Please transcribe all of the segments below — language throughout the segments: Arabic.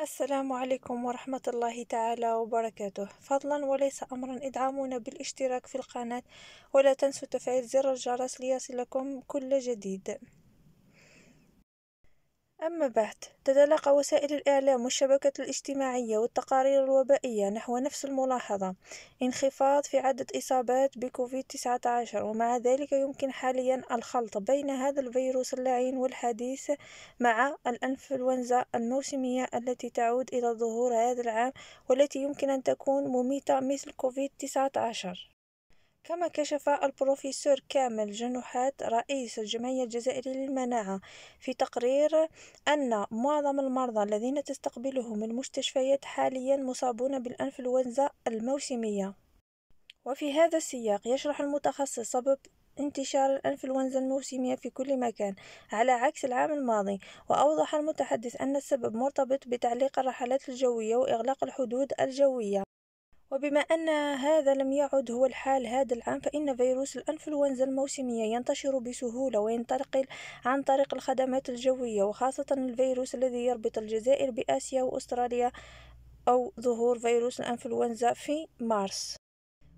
السلام عليكم ورحمة الله تعالى وبركاته فضلا وليس أمرا ادعمونا بالاشتراك في القناة ولا تنسوا تفعيل زر الجرس ليصلكم كل جديد أما بعد تتلقى وسائل الإعلام والشبكات الاجتماعية والتقارير الوبائية نحو نفس الملاحظة انخفاض في عدد إصابات بكوفيد 19 ومع ذلك يمكن حاليا الخلط بين هذا الفيروس اللعين والحديث مع الأنفلونزا الموسمية التي تعود إلى ظهور هذا العام والتي يمكن أن تكون مميتة مثل كوفيد 19 كما كشف البروفيسور كامل جنوحات رئيس الجمعية الجزائرية للمناعة في تقرير أن معظم المرضى الذين تستقبلهم المستشفيات حاليا مصابون بالأنفلونزا الموسمية وفي هذا السياق يشرح المتخصص سبب انتشار الأنفلونزا الموسمية في كل مكان على عكس العام الماضي وأوضح المتحدث أن السبب مرتبط بتعليق الرحلات الجوية وإغلاق الحدود الجوية وبما أن هذا لم يعد هو الحال هذا العام فإن فيروس الأنفلونزا الموسمية ينتشر بسهولة وينتقل عن طريق الخدمات الجوية وخاصة الفيروس الذي يربط الجزائر بآسيا وأستراليا أو ظهور فيروس الأنفلونزا في مارس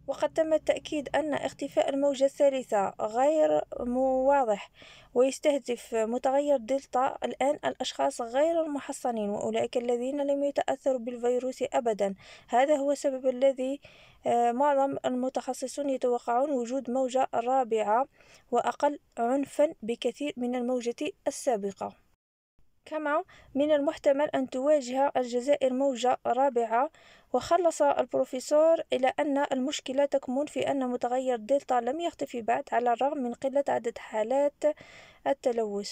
وقد تم التأكيد أن اختفاء الموجة الثالثة غير واضح ويستهدف متغير دلتا الآن الأشخاص غير المحصنين وأولئك الذين لم يتأثروا بالفيروس أبدا هذا هو السبب الذي آه، معظم المتخصصون يتوقعون وجود موجة رابعة وأقل عنفا بكثير من الموجة السابقة كما من المحتمل أن تواجه الجزائر موجة رابعة وخلص البروفيسور إلى أن المشكلة تكمن في أن متغير الدلتا لم يختفي بعد على الرغم من قلة عدد حالات التلوث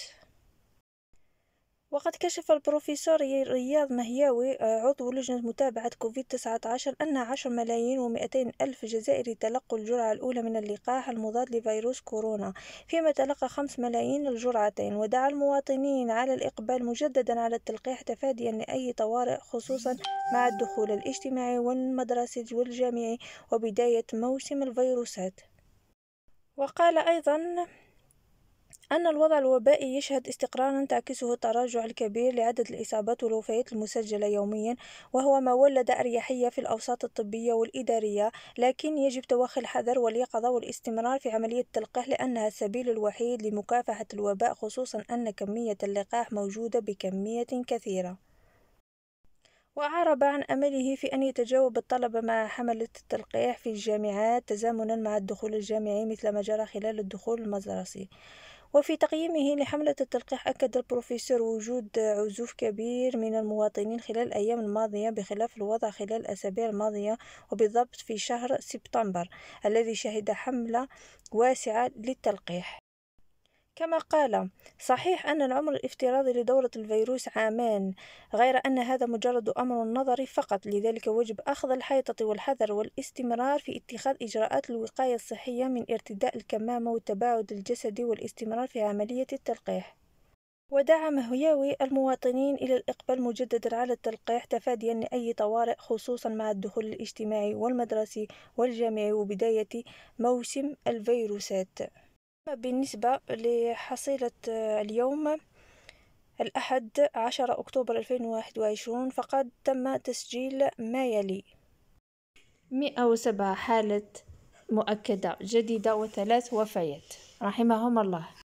وقد كشف البروفيسور رياض مهياوي عضو لجنة متابعة كوفيد 19 أن 10 ملايين و200 ألف جزائري تلقوا الجرعة الأولى من اللقاح المضاد لفيروس كورونا فيما تلقى 5 ملايين الجرعتين ودعا المواطنين على الإقبال مجددا على التلقيح تفاديا لأي طوارئ خصوصا مع الدخول الاجتماعي والمدرسي والجامعي وبداية موسم الفيروسات وقال أيضا أن الوضع الوبائي يشهد استقرارا تعكسه التراجع الكبير لعدد الإصابات والوفيات المسجلة يوميا وهو ما ولد أريحية في الأوساط الطبية والإدارية لكن يجب توخي الحذر واليقظة والاستمرار في عملية التلقيح لأنها السبيل الوحيد لمكافحة الوباء خصوصا أن كمية اللقاح موجودة بكمية كثيرة وأعرب عن أمله في أن يتجاوب الطلبة مع حملة التلقيح في الجامعات تزامنا مع الدخول الجامعي مثل ما جرى خلال الدخول المدرسي وفي تقييمه لحملة التلقيح أكد البروفيسور وجود عزوف كبير من المواطنين خلال الأيام الماضية بخلاف الوضع خلال الأسابيع الماضية وبالضبط في شهر سبتمبر الذي شهد حملة واسعة للتلقيح كما قال صحيح أن العمر الافتراضي لدورة الفيروس عامان غير أن هذا مجرد أمر نظري فقط لذلك وجب أخذ الحيطة والحذر والاستمرار في اتخاذ إجراءات الوقاية الصحية من ارتداء الكمامة والتباعد الجسدي والاستمرار في عملية التلقيح ودعا مهياوي المواطنين إلى الإقبال مجددا على التلقيح تفاديا لأي طوارئ خصوصا مع الدخول الاجتماعي والمدرسي والجامعي وبداية موسم الفيروسات بالنسبة لحصيلة آه، اليوم الأحد عشر أكتوبر 2021 فقد تم تسجيل ما يلي 107 حالة مؤكدة جديدة وثلاث وفيات رحمهم الله